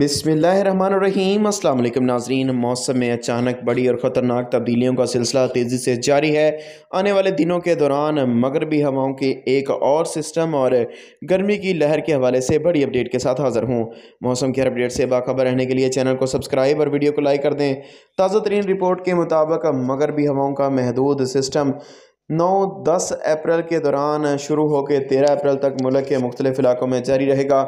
बिसमीम अल्लाम नाजरीन मौसम में अचानक बड़ी और ख़तरनाक तब्दीलियों का सिलसिला तेज़ी से जारी है आने वाले दिनों के दौरान मगरबी हवाओं के एक और सिस्टम और गर्मी की लहर के हवाले से बड़ी अपडेट के साथ हाज़िर हूँ मौसम की हर अपडेट से बाखबर रहने के लिए चैनल को सब्सक्राइब और वीडियो को लाइक कर दें ताज़ा तरीन रिपोर्ट के मुताबिक मगरबी हवाओं का महदूद सिस्टम नौ दस अप्रैल के दौरान शुरू होकर तेरह अप्रैल तक मुल्क के मुख्तलिफ इलाकों में जारी रहेगा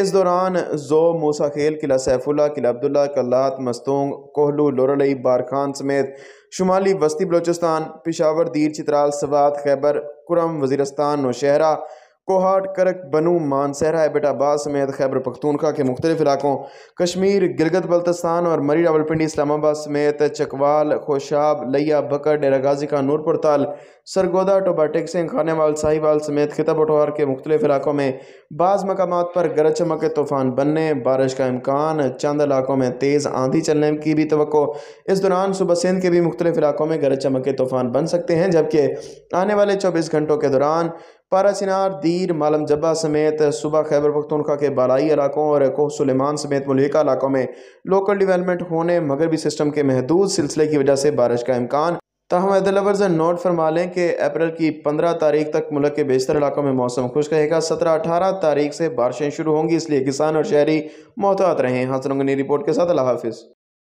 इस दौरान जो मूसा खेल किला सैफुल्ला किला अब्दुल्ला कलात मस्तूंग कोहलू लोरलई बारखान समेत शुमाली वस्ती बलोचिस्तान पिशावर दीर चित्राल सवात खैबर कुरम वजीरस्तान नौशहरा कोहाट करक बनू मानसहरा एबटाबाद समेत खैबर पखतूनखा के मुख्तलिफ इलाकों कश्मीर गिलगत बल्तस्तान और मरी रावलपिंडी इस्लामाबाद समेत चकवाल खोशाब लिया बकर डेरा गाजी का नूरपुर ताल सरगोदा टोबाटेक सिंह खानेवाल साहिवाल समेत खिता पटवार के मुख्तलिफ इलाकों में बाज़ मकाम पर गरज चमक के तूफ़ान बनने बारिश का इम्कान चंद इलाकों में तेज़ आंधी चलने की भी तो इस दौरान सुबह सिंध के भी मुख्तलिफ इलाकों में गरज चमक के तूफ़ान बन सकते हैं जबकि आने वाले चौबीस घंटों के दौरान पारा चिनार दीर मालम जब्बा समेत सुबह खैबर पख्तनखा के बालाई इलाकों और कोह सुलेमान समेत मलिका इलाकों में लोकल डिवेलपमेंट होने मगरबी सिस्टम के महदूद सिलसिले की वजह से बारिश का इम्कान तहम एदलवर्ज नोट फरमा लें कि अप्रैल की पंद्रह तारीख तक मुल्क के बेशतर इलाकों में मौसम खुश रहेगा सत्रह अठारह तारीख से बारिशें शुरू होंगी इसलिए किसान और शहरी मोहतात रहें हसन रिपोर्ट के साथ अल्लाह हाफिज़